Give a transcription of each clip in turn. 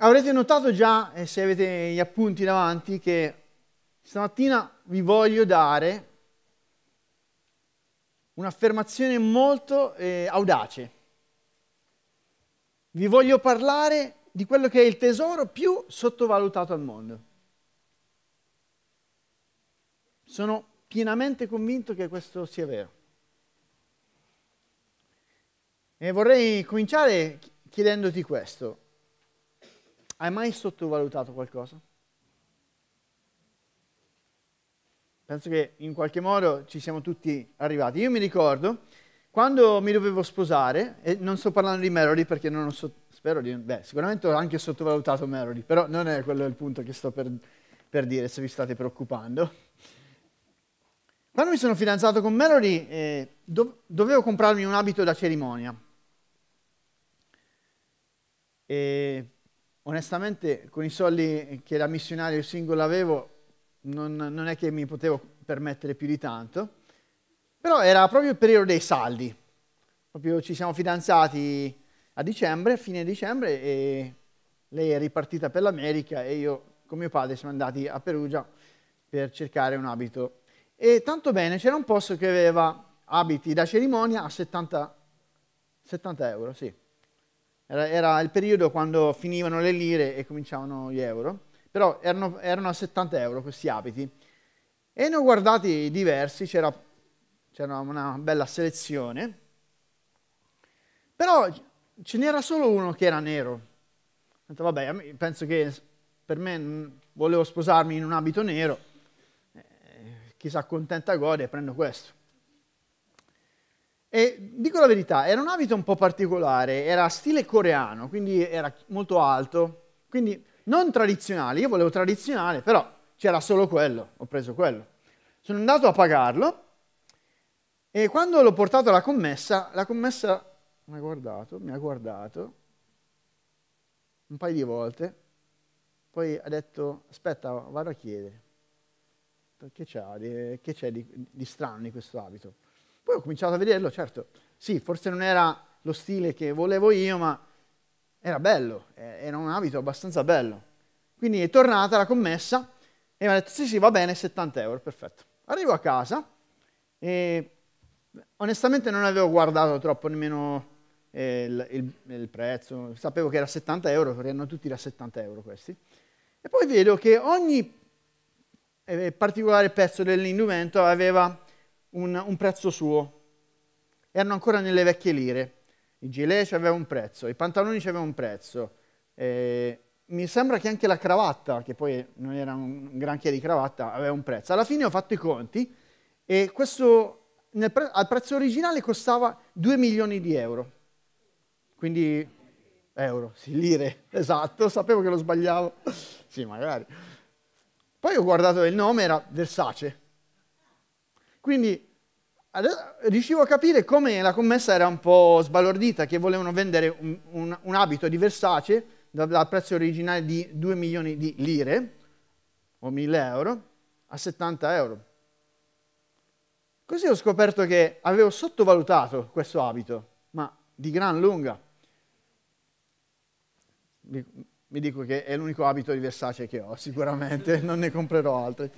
Avrete notato già, eh, se avete gli appunti davanti, che stamattina vi voglio dare un'affermazione molto eh, audace. Vi voglio parlare di quello che è il tesoro più sottovalutato al mondo. Sono pienamente convinto che questo sia vero. E vorrei cominciare chiedendoti questo. Hai mai sottovalutato qualcosa? Penso che in qualche modo ci siamo tutti arrivati. Io mi ricordo quando mi dovevo sposare, e non sto parlando di Melody perché non ho so, spero di, beh, sicuramente ho anche sottovalutato Melody, però non è quello il punto che sto per, per dire se vi state preoccupando. Quando mi sono fidanzato con Melody eh, do, dovevo comprarmi un abito da cerimonia. E onestamente con i soldi che da missionario singolo avevo non, non, è che mi potevo permettere più di tanto, però era proprio il periodo dei saldi, proprio ci siamo fidanzati a dicembre, fine dicembre e lei è ripartita per l'America e io con mio padre siamo andati a Perugia per cercare un abito. E tanto bene, c'era un posto che aveva abiti da cerimonia a 70, 70 euro, sì. Era, era, il periodo quando finivano le lire e cominciavano gli euro, però erano, erano a 70 euro questi abiti. E ne ho guardati diversi, c'era, una bella selezione, però ce n'era solo uno che era nero. Ho detto, vabbè, penso che per me mm, volevo sposarmi in un abito nero, eh, chi si gode, prendo questo. E dico la verità, era un abito un po' particolare, era stile coreano, quindi era molto alto, quindi non tradizionale, io volevo tradizionale, però c'era solo quello, ho preso quello. Sono andato a pagarlo e quando l'ho portato alla commessa, la commessa mi ha guardato, mi ha guardato un paio di volte, poi ha detto aspetta vado a chiedere, che, c'è di, di strano in questo abito? Poi ho cominciato a vederlo, certo, sì, forse non era lo stile che volevo io, ma era bello, era un abito abbastanza bello. Quindi è tornata la commessa e mi ha detto sì sì va bene 70 euro, perfetto. Arrivo a casa e onestamente non avevo guardato troppo nemmeno eh, il, il, il prezzo, sapevo che era 70 euro, perché erano tutti da 70 euro questi. E poi vedo che ogni eh, particolare pezzo dell'indumento aveva un, un prezzo suo. Erano ancora nelle vecchie lire. I gilet aveva un prezzo, i pantaloni aveva un prezzo. Eh, mi sembra che anche la cravatta, che poi non era un granché di cravatta, aveva un prezzo. Alla fine ho fatto i conti e questo pre al prezzo originale costava 2 milioni di euro. Quindi euro, sì, lire, esatto, sapevo che lo sbagliavo. sì, magari. Poi ho guardato il nome, era Versace. Quindi riuscivo a capire come la commessa era un po' sbalordita, che volevano vendere un, un, un abito di Versace dal, dal prezzo originale di 2 milioni di lire, o 1000 euro, a 70 euro. Così ho scoperto che avevo sottovalutato questo abito, ma di gran lunga. Mi dico che è l'unico abito di Versace che ho, sicuramente, non ne comprerò altri.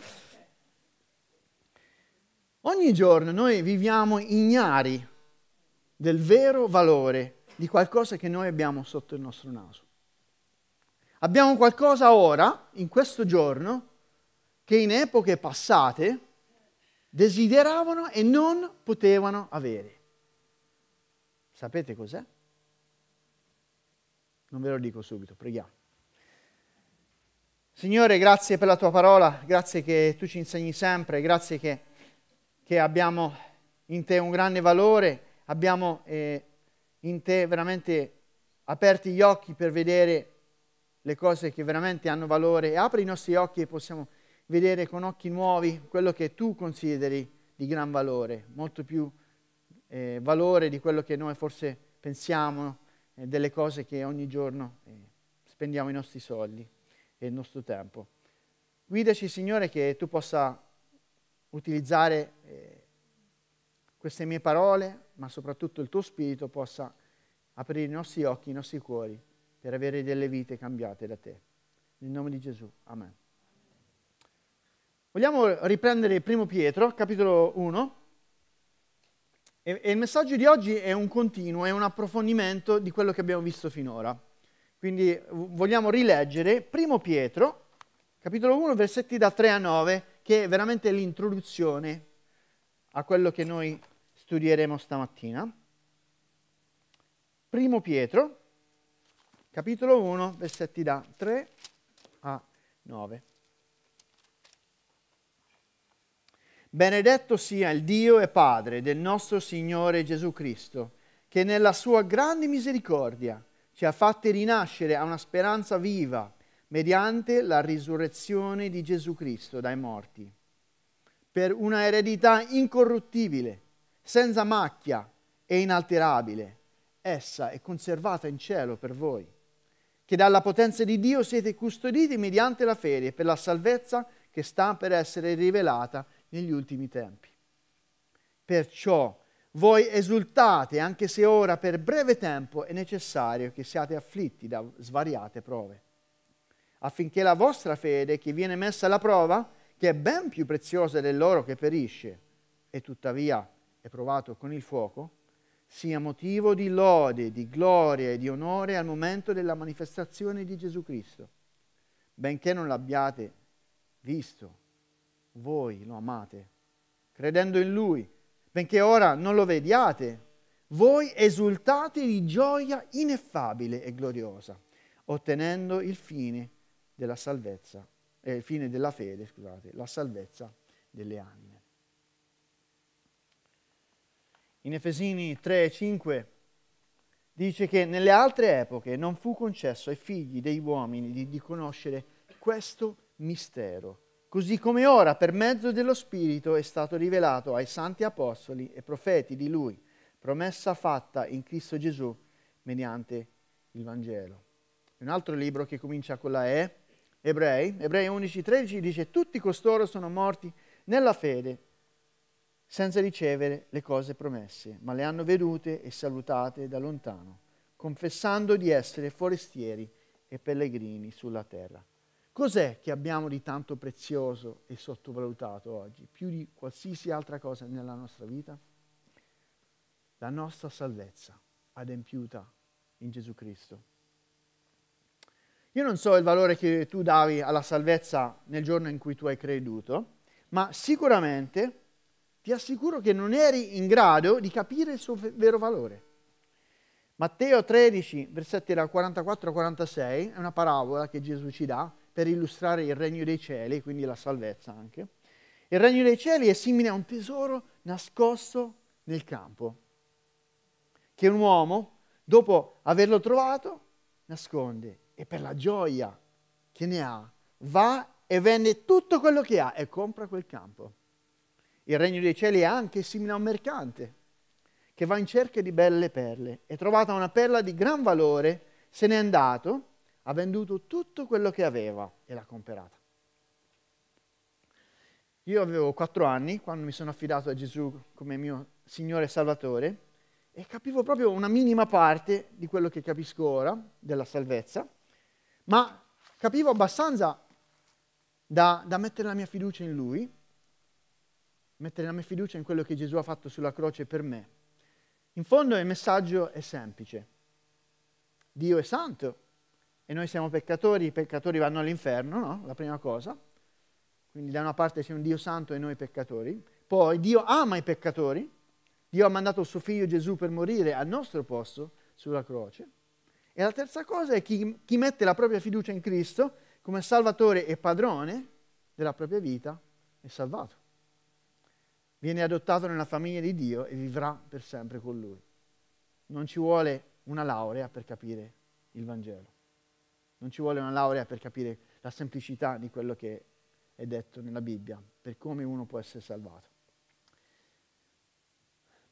Ogni giorno noi viviamo ignari del vero valore di qualcosa che noi abbiamo sotto il nostro naso. Abbiamo qualcosa ora, in questo giorno, che in epoche passate desideravano e non potevano avere. Sapete cos'è? Non ve lo dico subito, preghiamo. Signore, grazie per la tua parola, grazie che tu ci insegni sempre, grazie che che abbiamo in te un grande valore, abbiamo eh, in te veramente aperti gli occhi per vedere le cose che veramente hanno valore. Apri i nostri occhi e possiamo vedere con occhi nuovi quello che tu consideri di gran valore, molto più eh, valore di quello che noi forse pensiamo, eh, delle cose che ogni giorno eh, spendiamo i nostri soldi e il nostro tempo. Guidaci Signore che tu possa utilizzare eh, queste mie parole, ma soprattutto il tuo spirito possa aprire i nostri occhi, i nostri cuori per avere delle vite cambiate da te. Nel nome di Gesù. Amen. Vogliamo riprendere primo Pietro, capitolo 1. E, e il messaggio di oggi è un continuo, è un approfondimento di quello che abbiamo visto finora. Quindi vogliamo rileggere primo Pietro, capitolo 1, versetti da 3 a 9 che è veramente l'introduzione a quello che noi studieremo stamattina. Primo Pietro, capitolo 1, versetti da 3 a 9. Benedetto sia il Dio e Padre del nostro Signore Gesù Cristo, che nella sua grande misericordia ci ha fatti rinascere a una speranza viva mediante la risurrezione di Gesù Cristo dai morti, per una eredità incorruttibile, senza macchia e inalterabile. Essa è conservata in cielo per voi, che dalla potenza di Dio siete custoditi mediante la fede per la salvezza che sta per essere rivelata negli ultimi tempi. Perciò voi esultate anche se ora per breve tempo è necessario che siate afflitti da svariate prove affinché la vostra fede, che viene messa alla prova, che è ben più preziosa dell'oro che perisce, e tuttavia è provato con il fuoco, sia motivo di lode, di gloria e di onore al momento della manifestazione di Gesù Cristo. Benché non l'abbiate visto, voi lo amate, credendo in Lui, benché ora non lo vediate, voi esultate di gioia ineffabile e gloriosa, ottenendo il fine di della salvezza, eh, fine della fede, scusate, la salvezza delle anime. In Efesini 3 e 5 dice che nelle altre epoche non fu concesso ai figli degli uomini di, di conoscere questo mistero, così come ora per mezzo dello Spirito è stato rivelato ai santi apostoli e profeti di Lui, promessa fatta in Cristo Gesù mediante il Vangelo. Un altro libro che comincia con la E Ebrei, Ebrei 11:13 dice tutti costoro sono morti nella fede senza ricevere le cose promesse, ma le hanno vedute e salutate da lontano, confessando di essere forestieri e pellegrini sulla terra. Cos'è che abbiamo di tanto prezioso e sottovalutato oggi, più di qualsiasi altra cosa nella nostra vita? La nostra salvezza adempiuta in Gesù Cristo io non so il valore che tu davi alla salvezza nel giorno in cui tu hai creduto, ma sicuramente ti assicuro che non eri in grado di capire il suo vero valore. Matteo 13, versetti da 44 a 46, è una parabola che Gesù ci dà per illustrare il regno dei cieli, quindi la salvezza anche. Il regno dei cieli è simile a un tesoro nascosto nel campo, che un uomo, dopo averlo trovato, nasconde e per la gioia che ne ha, va e vende tutto quello che ha e compra quel campo. Il regno dei cieli è anche simile a un mercante che va in cerca di belle perle e trovata una perla di gran valore, se n'è andato, ha venduto tutto quello che aveva e l'ha comperata. Io avevo quattro anni quando mi sono affidato a Gesù come mio Signore e Salvatore e capivo proprio una minima parte di quello che capisco ora della salvezza ma capivo abbastanza da, da mettere la mia fiducia in lui, mettere la mia fiducia in quello che Gesù ha fatto sulla croce per me. In fondo il messaggio è semplice. Dio è santo e noi siamo peccatori, i peccatori vanno all'inferno, no? La prima cosa. Quindi da una parte c'è un Dio santo e noi peccatori. Poi Dio ama i peccatori. Dio ha mandato il suo figlio Gesù per morire al nostro posto sulla croce. E la terza cosa è chi, chi mette la propria fiducia in Cristo come Salvatore e padrone della propria vita è salvato. Viene adottato nella famiglia di Dio e vivrà per sempre con Lui. Non ci vuole una laurea per capire il Vangelo. Non ci vuole una laurea per capire la semplicità di quello che è detto nella Bibbia, per come uno può essere salvato.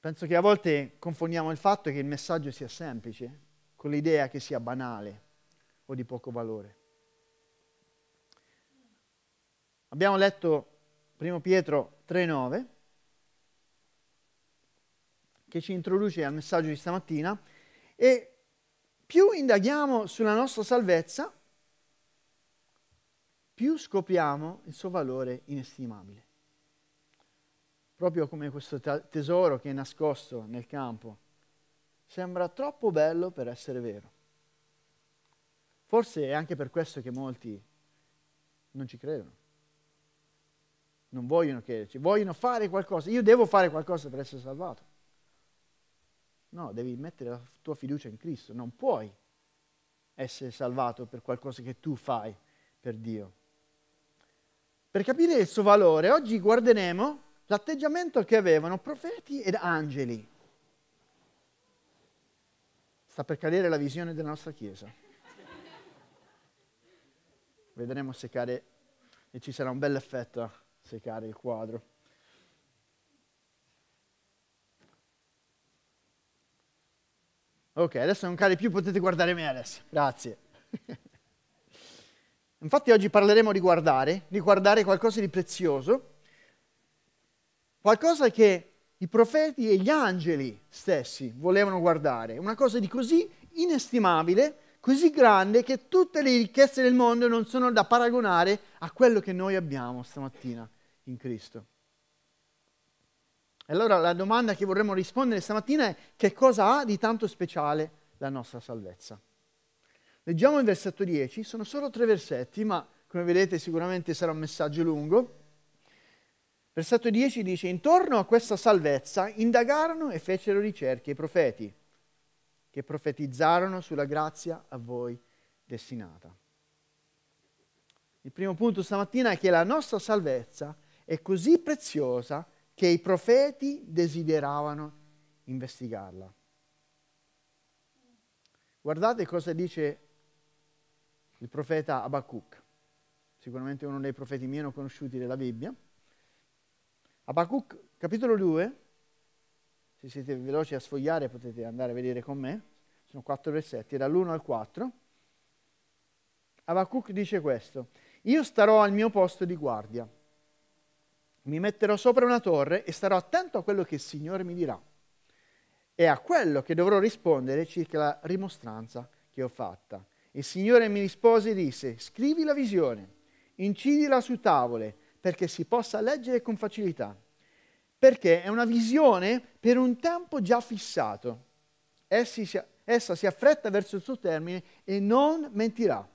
Penso che a volte confondiamo il fatto che il messaggio sia semplice con l'idea che sia banale o di poco valore. Abbiamo letto 1 Pietro 3,9 che ci introduce al messaggio di stamattina e più indaghiamo sulla nostra salvezza, più scopriamo il suo valore inestimabile. Proprio come questo tesoro che è nascosto nel campo sembra troppo bello per essere vero. Forse è anche per questo che molti non ci credono. Non vogliono crederci, vogliono fare qualcosa. Io devo fare qualcosa per essere salvato. No, devi mettere la tua fiducia in Cristo. Non puoi essere salvato per qualcosa che tu fai per Dio. Per capire il suo valore, oggi guarderemo l'atteggiamento che avevano profeti ed angeli. Sta per cadere la visione della nostra Chiesa. Vedremo se cade e ci sarà un bel effetto eh, se cade il quadro. Ok, adesso non cade più, potete guardare me adesso. Grazie. Infatti oggi parleremo di guardare, di guardare qualcosa di prezioso, qualcosa che i profeti e gli angeli stessi volevano guardare, una cosa di così inestimabile, così grande che tutte le ricchezze del mondo non sono da paragonare a quello che noi abbiamo stamattina in Cristo. E allora la domanda che vorremmo rispondere stamattina è che cosa ha di tanto speciale la nostra salvezza? Leggiamo il versetto 10, sono solo tre versetti, ma come vedete sicuramente sarà un messaggio lungo. Versetto 10 dice, intorno a questa salvezza indagarono e fecero ricerche i profeti, che profetizzarono sulla grazia a voi destinata. Il primo punto stamattina è che la nostra salvezza è così preziosa che i profeti desideravano investigarla. Guardate cosa dice il profeta Abacuc, sicuramente uno dei profeti meno conosciuti della Bibbia. Abacuc capitolo 2, se siete veloci a sfogliare potete andare a vedere con me, sono quattro versetti, dall'1 al 4. Abacuc dice questo, io starò al mio posto di guardia, mi metterò sopra una torre e starò attento a quello che il Signore mi dirà e a quello che dovrò rispondere circa la rimostranza che ho fatta. Il Signore mi rispose e disse, scrivi la visione, incidila su tavole, perché si possa leggere con facilità, perché è una visione per un tempo già fissato. Si, essa si affretta verso il suo termine e non mentirà.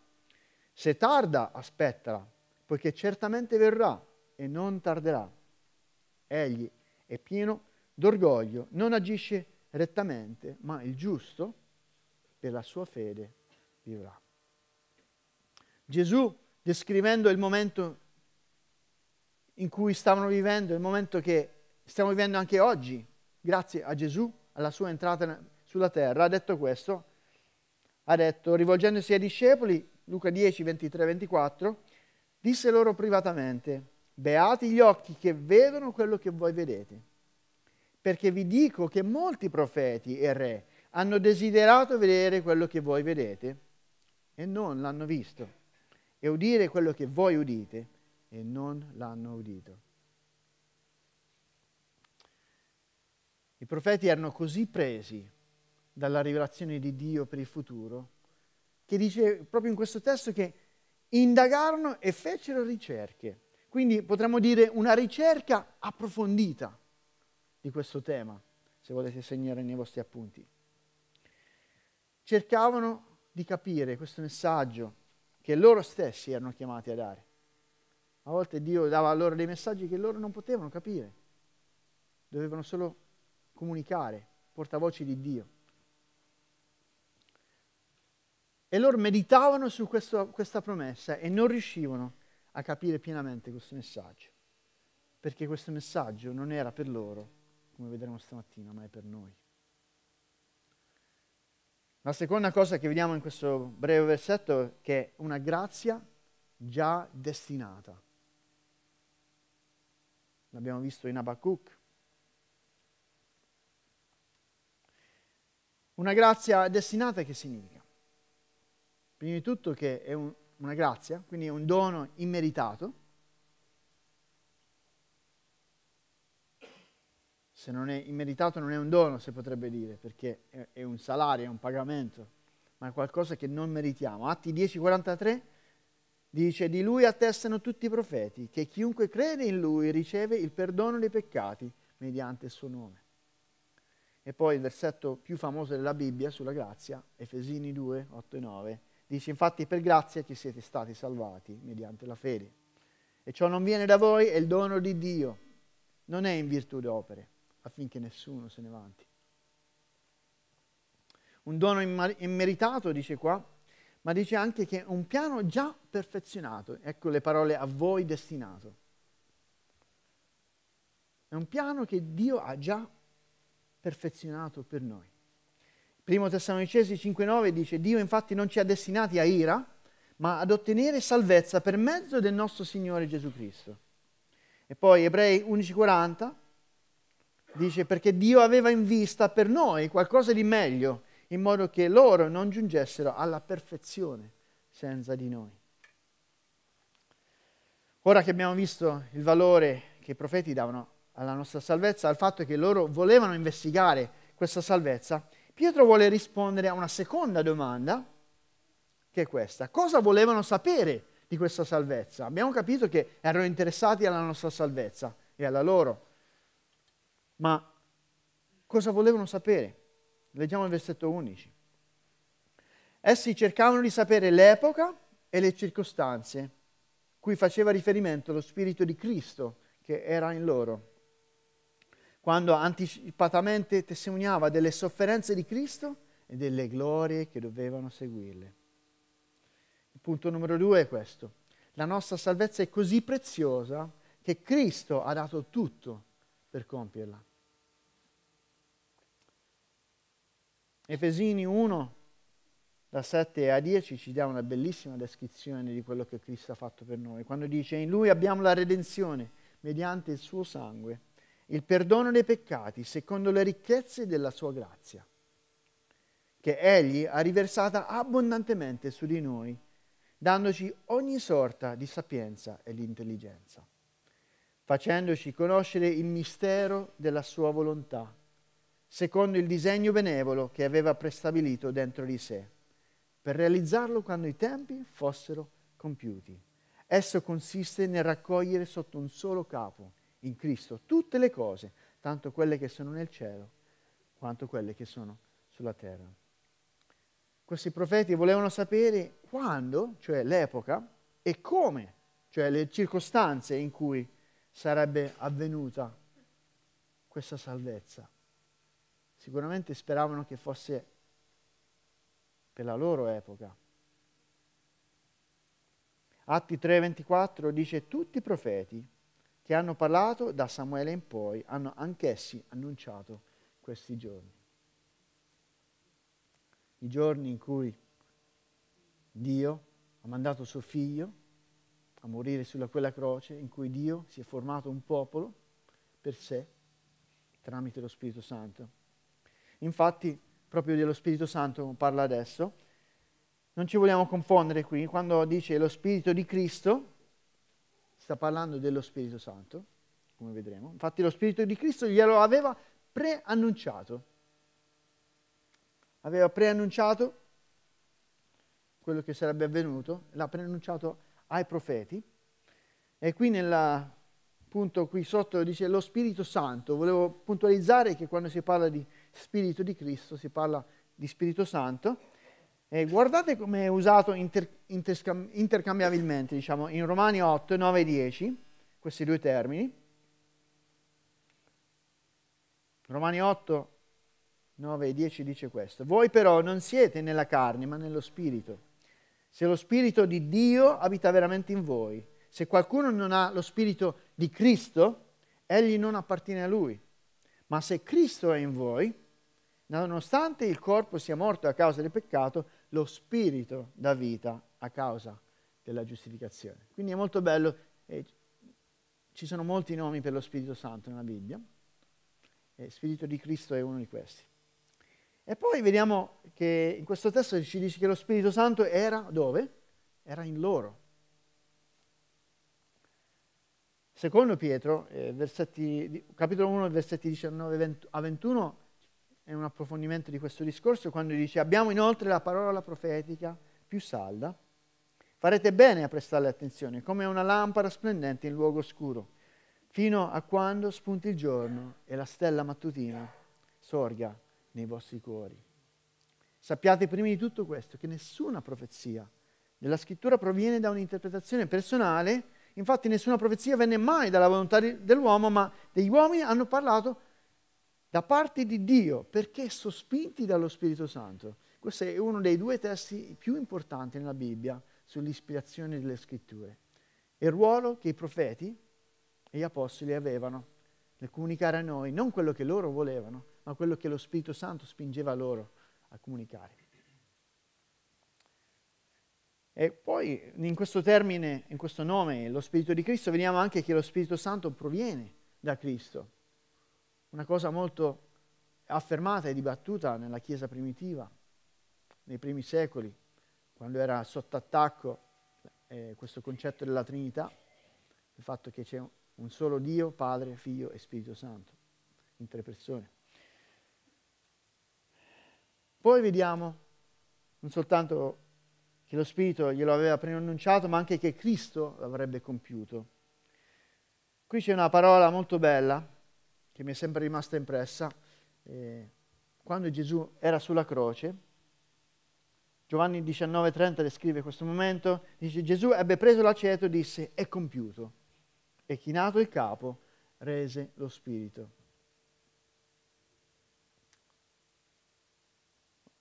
Se tarda, aspettala, poiché certamente verrà e non tarderà. Egli è pieno d'orgoglio, non agisce rettamente, ma il giusto per la sua fede vivrà. Gesù, descrivendo il momento in cui stavano vivendo, il momento che stiamo vivendo anche oggi, grazie a Gesù, alla sua entrata sulla terra, ha detto questo, ha detto, rivolgendosi ai discepoli, Luca 10, 23, 24, disse loro privatamente, beati gli occhi che vedono quello che voi vedete, perché vi dico che molti profeti e re hanno desiderato vedere quello che voi vedete e non l'hanno visto, e udire quello che voi udite e non l'hanno udito. I profeti erano così presi dalla rivelazione di Dio per il futuro che dice proprio in questo testo che indagarono e fecero ricerche. Quindi potremmo dire una ricerca approfondita di questo tema, se volete segnare nei vostri appunti. Cercavano di capire questo messaggio che loro stessi erano chiamati a dare. A volte Dio dava loro dei messaggi che loro non potevano capire, dovevano solo comunicare, portavoci di Dio. E loro meditavano su questo, questa promessa e non riuscivano a capire pienamente questo messaggio, perché questo messaggio non era per loro, come vedremo stamattina, ma è per noi. La seconda cosa che vediamo in questo breve versetto è che è una grazia già destinata l'abbiamo visto in Abacuc. Una grazia destinata che significa? Prima di tutto che è un, una grazia, quindi è un dono immeritato, se non è immeritato non è un dono, si potrebbe dire, perché è, è un salario, è un pagamento, ma è qualcosa che non meritiamo. Atti 10.43 Dice, di lui attestano tutti i profeti, che chiunque crede in lui riceve il perdono dei peccati mediante il suo nome. E poi il versetto più famoso della Bibbia sulla grazia, Efesini 2, 8 e 9, dice, infatti per grazia ci siete stati salvati mediante la fede. E ciò non viene da voi, è il dono di Dio, non è in virtù d'opere, affinché nessuno se ne vanti. Un dono immeritato, dice qua, ma dice anche che è un piano già perfezionato. Ecco le parole a voi destinato. È un piano che Dio ha già perfezionato per noi. Primo Tessalonicesi 5,9 dice: Dio infatti non ci ha destinati a ira, ma ad ottenere salvezza per mezzo del nostro Signore Gesù Cristo. E poi Ebrei 11,40 dice: Perché Dio aveva in vista per noi qualcosa di meglio in modo che loro non giungessero alla perfezione senza di noi. Ora che abbiamo visto il valore che i profeti davano alla nostra salvezza, al fatto che loro volevano investigare questa salvezza, Pietro vuole rispondere a una seconda domanda, che è questa. Cosa volevano sapere di questa salvezza? Abbiamo capito che erano interessati alla nostra salvezza e alla loro, ma cosa volevano sapere? Leggiamo il versetto 11. Essi cercavano di sapere l'epoca e le circostanze cui faceva riferimento lo Spirito di Cristo che era in loro, quando anticipatamente testimoniava delle sofferenze di Cristo e delle glorie che dovevano seguirle. Il punto numero due è questo. La nostra salvezza è così preziosa che Cristo ha dato tutto per compierla. Efesini 1, da 7 a 10, ci dà una bellissima descrizione di quello che Cristo ha fatto per noi, quando dice in Lui abbiamo la redenzione mediante il suo sangue, il perdono dei peccati secondo le ricchezze della sua grazia, che Egli ha riversata abbondantemente su di noi, dandoci ogni sorta di sapienza e di intelligenza, facendoci conoscere il mistero della sua volontà secondo il disegno benevolo che aveva prestabilito dentro di sé, per realizzarlo quando i tempi fossero compiuti. Esso consiste nel raccogliere sotto un solo capo, in Cristo, tutte le cose, tanto quelle che sono nel cielo, quanto quelle che sono sulla terra. Questi profeti volevano sapere quando, cioè l'epoca, e come, cioè le circostanze in cui sarebbe avvenuta questa salvezza. Sicuramente speravano che fosse per la loro epoca. Atti 3:24 dice tutti i profeti che hanno parlato da Samuele in poi hanno anch'essi annunciato questi giorni. I giorni in cui Dio ha mandato suo figlio a morire sulla quella croce, in cui Dio si è formato un popolo per sé tramite lo Spirito Santo. Infatti, proprio dello Spirito Santo parla adesso. Non ci vogliamo confondere qui, quando dice lo Spirito di Cristo, sta parlando dello Spirito Santo, come vedremo. Infatti lo Spirito di Cristo glielo aveva preannunciato. Aveva preannunciato quello che sarebbe avvenuto, l'ha preannunciato ai profeti. E qui nel punto qui sotto dice lo Spirito Santo. Volevo puntualizzare che quando si parla di Spirito di Cristo, si parla di Spirito Santo. E guardate come è usato inter, interscam, intercambiabilmente, diciamo, in Romani 8, 9 e 10, questi due termini. Romani 8, 9 e 10 dice questo. Voi però non siete nella carne, ma nello Spirito. Se lo Spirito di Dio abita veramente in voi. Se qualcuno non ha lo Spirito di Cristo, egli non appartiene a lui. Ma se Cristo è in voi, Nonostante il corpo sia morto a causa del peccato, lo spirito dà vita a causa della giustificazione. Quindi è molto bello, eh, ci sono molti nomi per lo Spirito Santo nella Bibbia, e Spirito di Cristo è uno di questi. E poi vediamo che in questo testo ci dice che lo Spirito Santo era dove? Era in loro. Secondo Pietro, eh, capitolo 1, versetti 19 a 21, è un approfondimento di questo discorso, quando dice abbiamo inoltre la parola profetica più salda, farete bene a prestarle attenzione, come una lampada splendente in luogo oscuro, fino a quando spunti il giorno e la stella mattutina sorga nei vostri cuori. Sappiate prima di tutto questo, che nessuna profezia della scrittura proviene da un'interpretazione personale, infatti nessuna profezia venne mai dalla volontà dell'uomo, ma degli uomini hanno parlato da parte di Dio perché sospinti dallo Spirito Santo. Questo è uno dei due testi più importanti nella Bibbia sull'ispirazione delle scritture. E Il ruolo che i profeti e gli apostoli avevano nel comunicare a noi non quello che loro volevano, ma quello che lo Spirito Santo spingeva loro a comunicare. E poi in questo termine, in questo nome, lo Spirito di Cristo, vediamo anche che lo Spirito Santo proviene da Cristo una cosa molto affermata e dibattuta nella Chiesa primitiva, nei primi secoli, quando era sotto attacco eh, questo concetto della Trinità, il fatto che c'è un solo Dio, Padre, Figlio e Spirito Santo, in tre persone. Poi vediamo non soltanto che lo Spirito glielo aveva preannunciato, ma anche che Cristo l'avrebbe compiuto. Qui c'è una parola molto bella che mi è sempre rimasta impressa, eh, quando Gesù era sulla croce, Giovanni 19,30 descrive questo momento, dice Gesù ebbe preso l'aceto e disse è compiuto e chinato il capo rese lo spirito.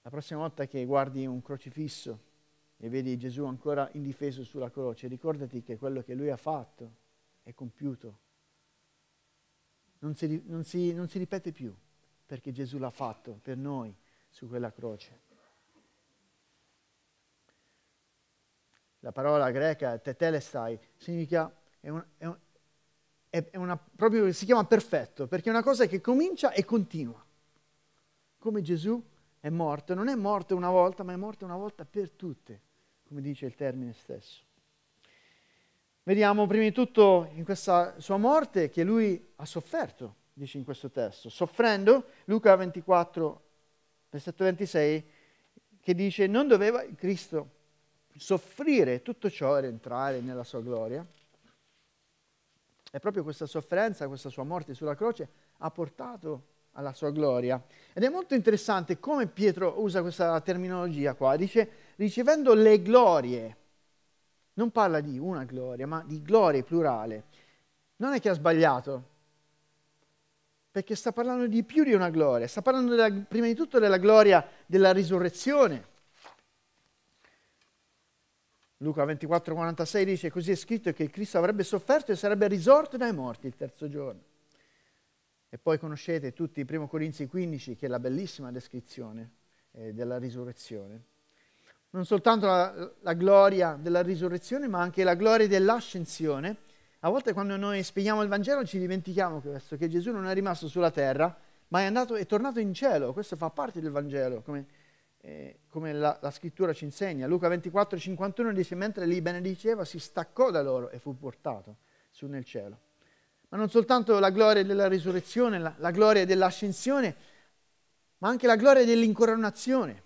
La prossima volta che guardi un crocifisso e vedi Gesù ancora indifeso sulla croce, ricordati che quello che lui ha fatto è compiuto non si, non, si, non si ripete più, perché Gesù l'ha fatto per noi su quella croce. La parola greca tetelestai significa, è un, è un, è una, proprio, si chiama perfetto, perché è una cosa che comincia e continua. Come Gesù è morto, non è morto una volta, ma è morto una volta per tutte, come dice il termine stesso. Vediamo prima di tutto in questa sua morte che lui ha sofferto, dice in questo testo. Soffrendo, Luca 24, versetto 26, che dice non doveva Cristo soffrire tutto ciò ed entrare nella sua gloria. E proprio questa sofferenza, questa sua morte sulla croce ha portato alla sua gloria. Ed è molto interessante come Pietro usa questa terminologia qua, dice ricevendo le glorie non parla di una gloria, ma di gloria plurale. Non è che ha sbagliato, perché sta parlando di più di una gloria, sta parlando della, prima di tutto della gloria della risurrezione. Luca 24, 46 dice, così è scritto che Cristo avrebbe sofferto e sarebbe risorto dai morti il terzo giorno. E poi conoscete tutti 1 Corinzi 15, che è la bellissima descrizione eh, della risurrezione non soltanto la, la gloria della risurrezione, ma anche la gloria dell'ascensione. A volte quando noi spieghiamo il Vangelo ci dimentichiamo questo, che Gesù non è rimasto sulla terra, ma è, andato, è tornato in cielo. Questo fa parte del Vangelo, come, eh, come la, la, scrittura ci insegna. Luca 24, 51 dice, mentre li benediceva si staccò da loro e fu portato su nel cielo. Ma non soltanto la gloria della risurrezione, la, la gloria dell'ascensione, ma anche la gloria dell'incoronazione.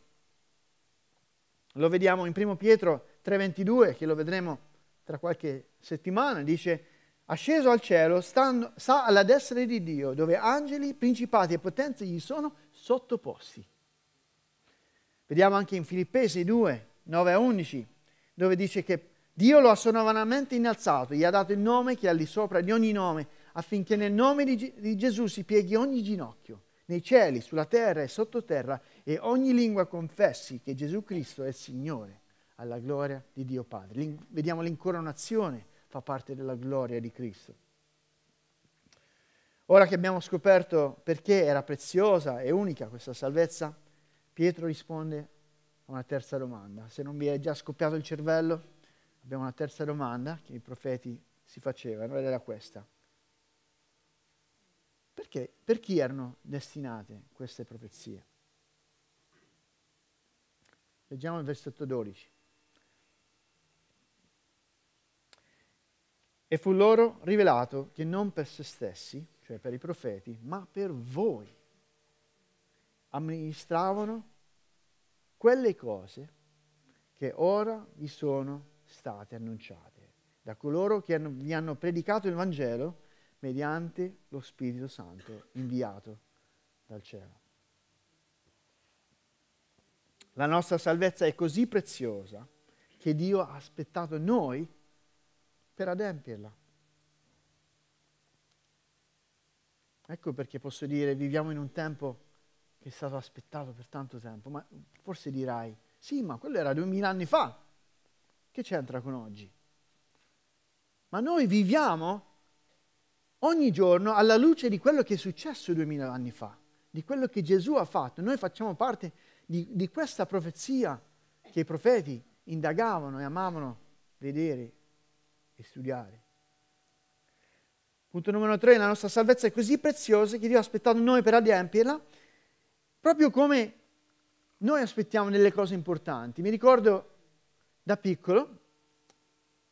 Lo vediamo in 1 Pietro 3:22, che lo vedremo tra qualche settimana, dice, asceso al cielo, stando, sta alla destra di Dio, dove angeli, principati e potenze gli sono sottoposti. Vediamo anche in Filippesi 2, 9 a 11, dove dice che Dio lo ha sovranamente innalzato, gli ha dato il nome che è al di sopra di ogni nome, affinché nel nome di, G- di Gesù si pieghi ogni ginocchio nei cieli, sulla terra e sottoterra, e ogni lingua confessi che Gesù Cristo è Signore, alla gloria di Dio Padre. L'in- vediamo l'incoronazione fa parte della gloria di Cristo. Ora che abbiamo scoperto perché era preziosa e unica questa salvezza, Pietro risponde a una terza domanda. Se non vi è già scoppiato il cervello, abbiamo una terza domanda che i profeti si facevano ed era questa. Perché? Per chi erano destinate queste profezie? Leggiamo il versetto 12. E fu loro rivelato che non per se stessi, cioè per i profeti, ma per voi amministravano quelle cose che ora vi sono state annunciate da coloro che hanno, vi hanno predicato il Vangelo mediante lo Spirito Santo inviato dal cielo. La nostra salvezza è così preziosa che Dio ha aspettato noi per adempierla. Ecco perché posso dire viviamo in un tempo che è stato aspettato per tanto tempo, ma forse dirai, sì, ma quello era duemila anni fa, che c'entra con oggi? Ma noi viviamo ogni giorno alla luce di quello che è successo duemila anni fa, di quello che Gesù ha fatto. Noi facciamo parte di, di questa profezia che i profeti indagavano e amavano vedere e studiare. Punto numero tre, la nostra salvezza è così preziosa che Dio ha aspettato noi per adempierla, proprio come noi aspettiamo delle cose importanti. Mi ricordo da piccolo,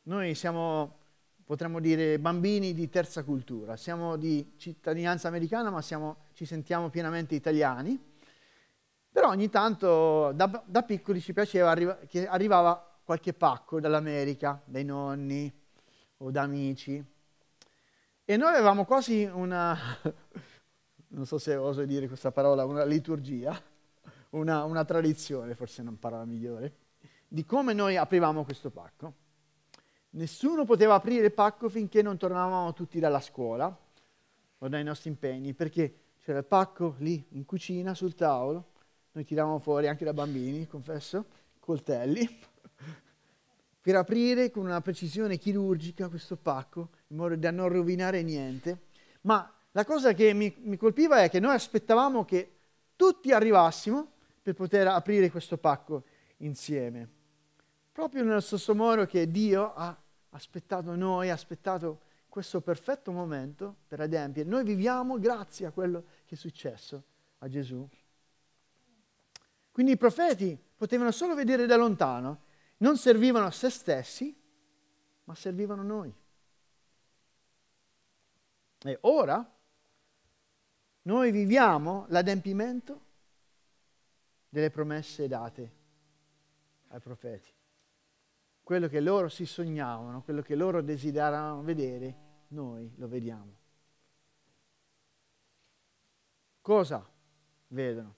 noi siamo potremmo dire, bambini di terza cultura. Siamo di cittadinanza americana, ma siamo, ci sentiamo pienamente italiani. Però ogni tanto da, da piccoli ci piaceva arriva, che arrivava qualche pacco dall'America, dai nonni o da amici. E noi avevamo quasi una, non so se oso dire questa parola, una liturgia, una, una tradizione, forse non parola migliore, di come noi aprivamo questo pacco. Nessuno poteva aprire il pacco finché non tornavamo tutti dalla scuola o dai nostri impegni, perché c'era il pacco lì in cucina sul tavolo, noi tiravamo fuori anche da bambini, confesso, coltelli, per aprire con una precisione chirurgica questo pacco, in modo da non rovinare niente. Ma la cosa che mi, mi colpiva è che noi aspettavamo che tutti arrivassimo per poter aprire questo pacco insieme. Proprio nello stesso modo che Dio ha aspettato noi, ha aspettato questo perfetto momento per adempiere. Noi viviamo grazie a quello che è successo a Gesù. Quindi i profeti potevano solo vedere da lontano, non servivano a se stessi, ma servivano a noi. E ora noi viviamo l'adempimento delle promesse date ai profeti quello che loro si sognavano, quello che loro desideravano vedere, noi lo vediamo. Cosa vedono?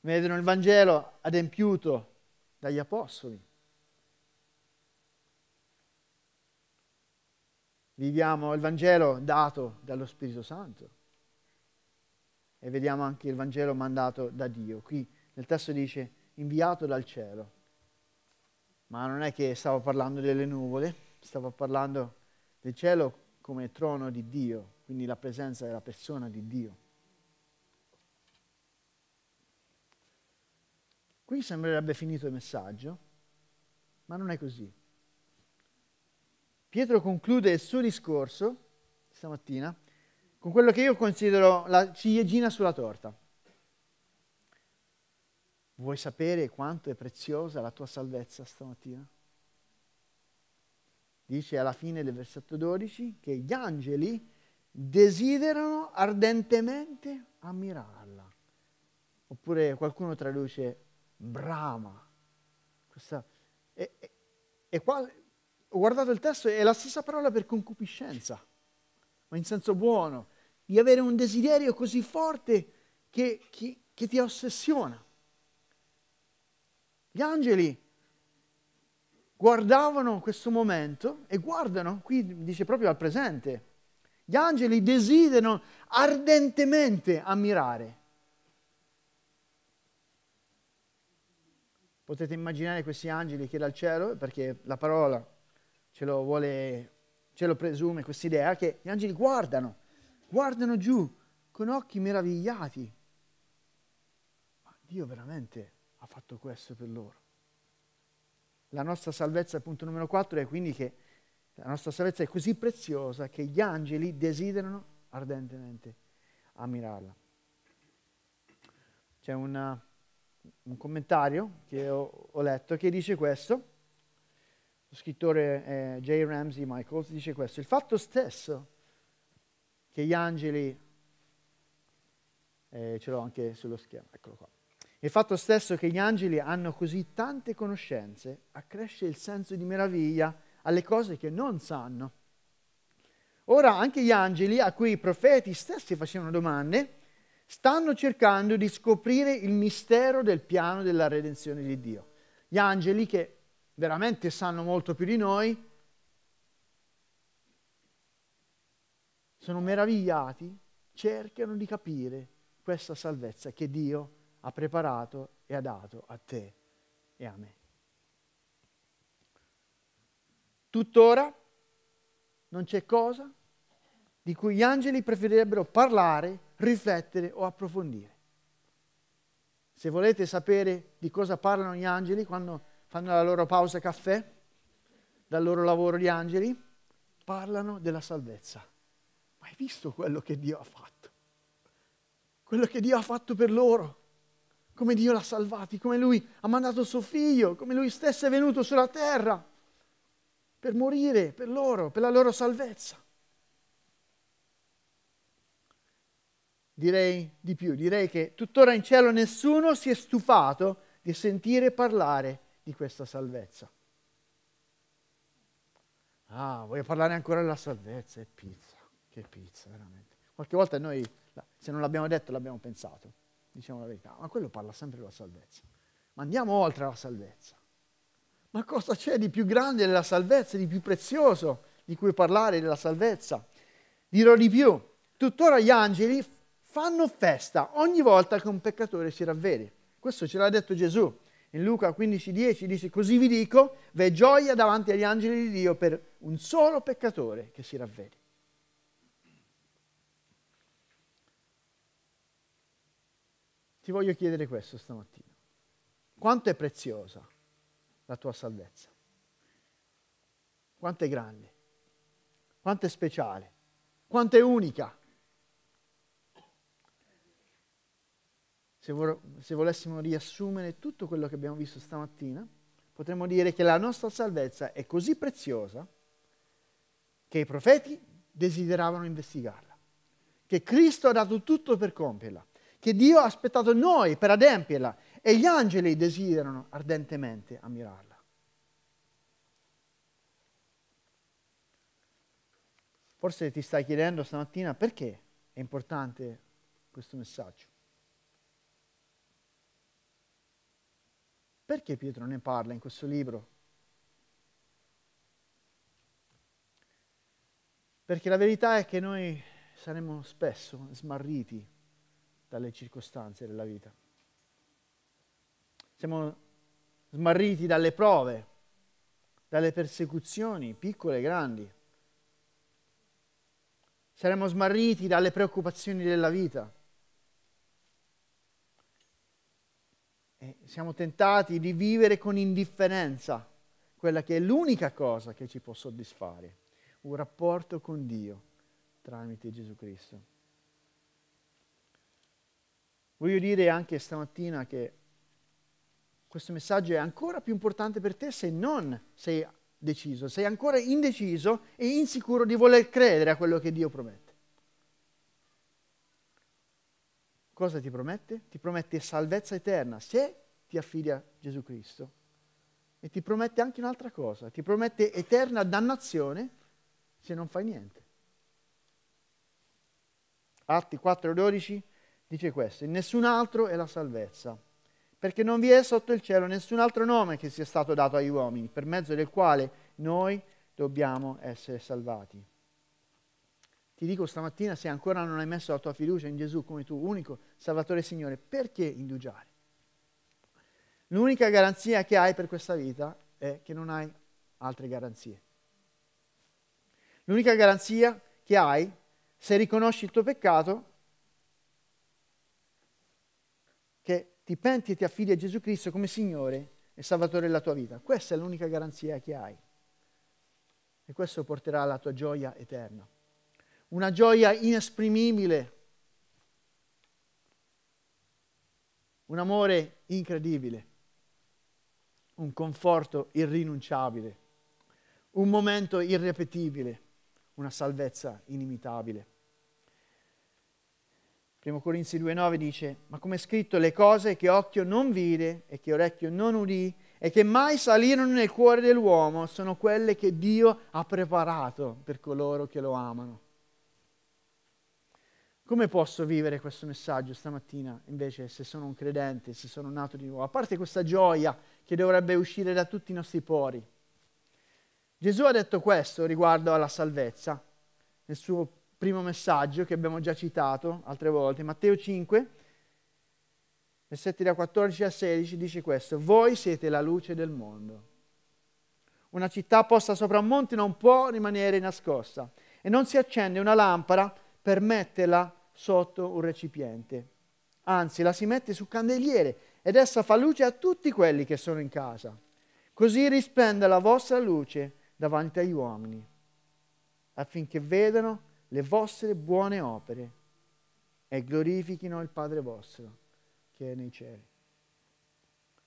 Vedono il Vangelo adempiuto dagli apostoli. Viviamo il Vangelo dato dallo Spirito Santo e vediamo anche il Vangelo mandato da Dio. Qui nel testo dice inviato dal cielo ma non è che stavo parlando delle nuvole, stavo parlando del cielo come trono di Dio, quindi la presenza della persona di Dio. Qui sembrerebbe finito il messaggio, ma non è così. Pietro conclude il suo discorso stamattina con quello che io considero la ciliegina sulla torta. Vuoi sapere quanto è preziosa la tua salvezza stamattina? Dice alla fine del versetto 12 che gli angeli desiderano ardentemente ammirarla. Oppure qualcuno traduce brama. Questa, è, è, è qual, ho guardato il testo, è la stessa parola per concupiscenza, ma in senso buono, di avere un desiderio così forte che, che, che ti ossessiona. Gli angeli guardavano questo momento e guardano, qui dice proprio al presente, gli angeli desiderano ardentemente ammirare. Potete immaginare questi angeli che dal cielo, perché la parola ce lo vuole, ce lo presume questa idea, che gli angeli guardano, guardano giù con occhi meravigliati. Ma Dio veramente ha fatto questo per loro. La nostra salvezza, punto numero 4, è quindi che la nostra salvezza è così preziosa che gli angeli desiderano ardentemente ammirarla. C'è una, un commentario che ho, ho, letto che dice questo, lo scrittore eh, J. Ramsey Michaels dice questo, il fatto stesso che gli angeli, eh, ce l'ho anche sullo schermo, eccolo qua, il fatto stesso che gli angeli hanno così tante conoscenze accresce il senso di meraviglia alle cose che non sanno. Ora anche gli angeli, a cui i profeti stessi facevano domande, stanno cercando di scoprire il mistero del piano della redenzione di Dio. Gli angeli, che veramente sanno molto più di noi, sono meravigliati, cercano di capire questa salvezza che Dio ha ha preparato e ha dato a te e a me. Tuttora non c'è cosa di cui gli angeli preferirebbero parlare, riflettere o approfondire. Se volete sapere di cosa parlano gli angeli quando fanno la loro pausa caffè, dal loro lavoro gli angeli, parlano della salvezza. Ma hai visto quello che Dio ha fatto? Quello che Dio ha fatto per loro? come Dio l'ha salvati, come Lui ha mandato suo figlio, come Lui stesso è venuto sulla terra per morire per loro, per la loro salvezza. Direi di più, direi che tuttora in cielo nessuno si è stufato di sentire parlare di questa salvezza. Ah, voglio parlare ancora della salvezza, è pizza, che pizza veramente. Qualche volta noi, se non l'abbiamo detto, l'abbiamo pensato diciamo la verità, ma quello parla sempre della salvezza. Ma andiamo oltre la salvezza. Ma cosa c'è di più grande della salvezza, di più prezioso di cui parlare della salvezza? Dirò di più, tuttora gli angeli fanno festa ogni volta che un peccatore si ravvede. Questo ce l'ha detto Gesù. In Luca 15,10 dice: Così vi dico, v'è gioia davanti agli angeli di Dio per un solo peccatore che si ravvede. ti voglio chiedere questo stamattina. Quanto è preziosa la tua salvezza? Quanto è grande? Quanto è speciale? Quanto è unica? Se, vor- se volessimo riassumere tutto quello che abbiamo visto stamattina, potremmo dire che la nostra salvezza è così preziosa che i profeti desideravano investigarla, che Cristo ha dato tutto per compierla, che Dio ha aspettato noi per adempierla e gli angeli desiderano ardentemente ammirarla. Forse ti stai chiedendo stamattina perché è importante questo messaggio. Perché Pietro ne parla in questo libro? Perché la verità è che noi saremo spesso smarriti dalle circostanze della vita. Siamo smarriti dalle prove, dalle persecuzioni, piccole e grandi. Saremo smarriti dalle preoccupazioni della vita. E siamo tentati di vivere con indifferenza quella che è l'unica cosa che ci può soddisfare, un rapporto con Dio tramite Gesù Cristo. Voglio dire anche stamattina che questo messaggio è ancora più importante per te se non sei deciso, sei ancora indeciso e insicuro di voler credere a quello che Dio promette. Cosa ti promette? Ti promette salvezza eterna se ti affidi a Gesù Cristo. E ti promette anche un'altra cosa, ti promette eterna dannazione se non fai niente. Atti 4, 12 dice questo, in nessun altro è la salvezza, perché non vi è sotto il cielo nessun altro nome che sia stato dato agli uomini, per mezzo del quale noi dobbiamo essere salvati. Ti dico stamattina, se ancora non hai messo la tua fiducia in Gesù come tuo unico Salvatore e Signore, perché indugiare? L'unica garanzia che hai per questa vita è che non hai altre garanzie. L'unica garanzia che hai, se riconosci il tuo peccato, che ti penti e ti affidi a Gesù Cristo come Signore e Salvatore della tua vita. Questa è l'unica garanzia che hai. E questo porterà alla tua gioia eterna. Una gioia inesprimibile. Un amore incredibile. Un conforto irrinunciabile. Un momento irrepetibile. Una salvezza inimitabile. 1 Corinzi 2,9 dice, ma come è scritto, le cose che occhio non vide e che orecchio non udì e che mai salirono nel cuore dell'uomo sono quelle che Dio ha preparato per coloro che lo amano. Come posso vivere questo messaggio stamattina invece se sono un credente, se sono nato di nuovo? A parte questa gioia che dovrebbe uscire da tutti i nostri pori. Gesù ha detto questo riguardo alla salvezza nel suo primo messaggio che abbiamo già citato altre volte, Matteo 5, versetti da 14 a 16, dice questo, voi siete la luce del mondo. Una città posta sopra un monte non può rimanere nascosta e non si accende una lampada per metterla sotto un recipiente. Anzi, la si mette su candeliere ed essa fa luce a tutti quelli che sono in casa. Così risplende la vostra luce davanti agli uomini, affinché vedano le vostre buone opere e glorifichino il Padre vostro che è nei cieli.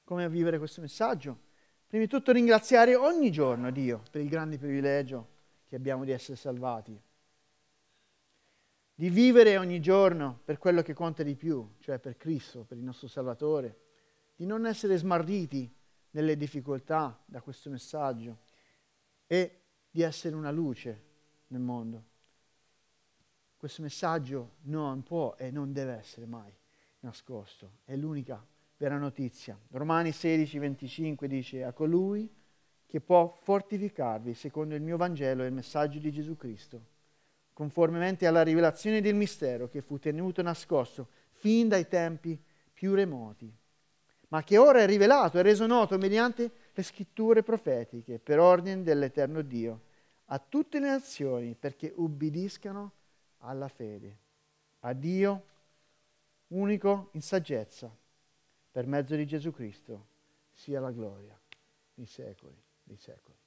Come vivere questo messaggio? Prima di tutto ringraziare ogni giorno Dio per il grande privilegio che abbiamo di essere salvati, di vivere ogni giorno per quello che conta di più, cioè per Cristo, per il nostro Salvatore, di non essere smarriti nelle difficoltà da questo messaggio e di essere una luce nel mondo. Questo messaggio non può e non deve essere mai nascosto, è l'unica vera notizia. Romani 16, 25 dice a colui che può fortificarvi secondo il mio Vangelo e il messaggio di Gesù Cristo, conformemente alla rivelazione del mistero che fu tenuto nascosto fin dai tempi più remoti, ma che ora è rivelato e reso noto mediante le scritture profetiche per ordine dell'Eterno Dio a tutte le nazioni perché ubbidiscano a alla fede, a Dio unico in saggezza, per mezzo di Gesù Cristo, sia la gloria nei secoli dei secoli.